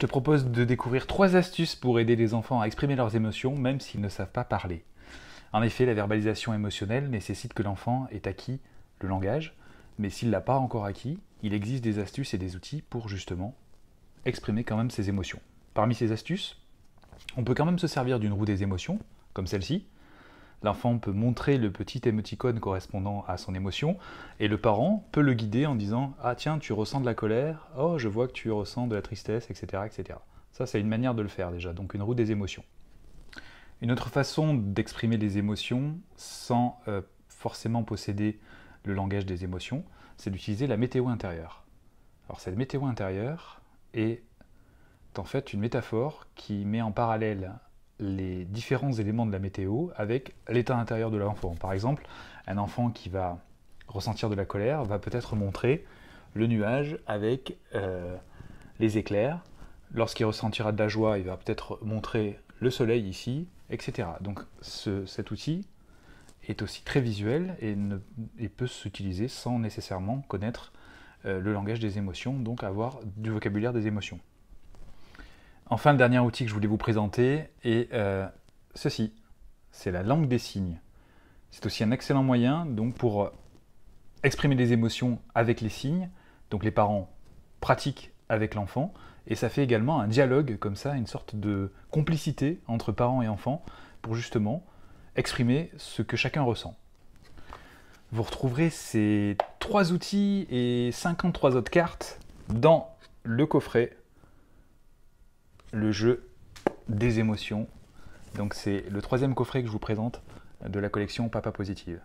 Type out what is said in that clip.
te propose de découvrir trois astuces pour aider les enfants à exprimer leurs émotions, même s'ils ne savent pas parler. En effet, la verbalisation émotionnelle nécessite que l'enfant ait acquis le langage, mais s'il ne l'a pas encore acquis, il existe des astuces et des outils pour justement exprimer quand même ses émotions. Parmi ces astuces, on peut quand même se servir d'une roue des émotions, comme celle-ci, L'enfant peut montrer le petit émoticône correspondant à son émotion et le parent peut le guider en disant Ah tiens, tu ressens de la colère, oh je vois que tu ressens de la tristesse, etc. etc. Ça, c'est une manière de le faire déjà, donc une roue des émotions. Une autre façon d'exprimer les émotions sans euh, forcément posséder le langage des émotions, c'est d'utiliser la météo intérieure. Alors cette météo intérieure est en fait une métaphore qui met en parallèle les différents éléments de la météo avec l'état intérieur de l'enfant. Par exemple, un enfant qui va ressentir de la colère va peut-être montrer le nuage avec euh, les éclairs. Lorsqu'il ressentira de la joie, il va peut-être montrer le soleil ici, etc. Donc cet outil est aussi très visuel et, peut s'utiliser sans nécessairement connaître euh, le langage des émotions, donc avoir du vocabulaire des émotions. Enfin, le dernier outil que je voulais vous présenter est euh, ceci. C'est la langue des signes. C'est aussi un excellent moyen donc, pour euh, exprimer des émotions avec les signes. Donc les parents pratiquent avec l'enfant. Et ça fait également un dialogue comme ça, une sorte de complicité entre parents et enfants pour justement exprimer ce que chacun ressent. Vous retrouverez ces trois outils et 53 autres cartes dans le coffret le jeu des émotions. Donc c'est le troisième coffret que je vous présente de la collection Papa Positive.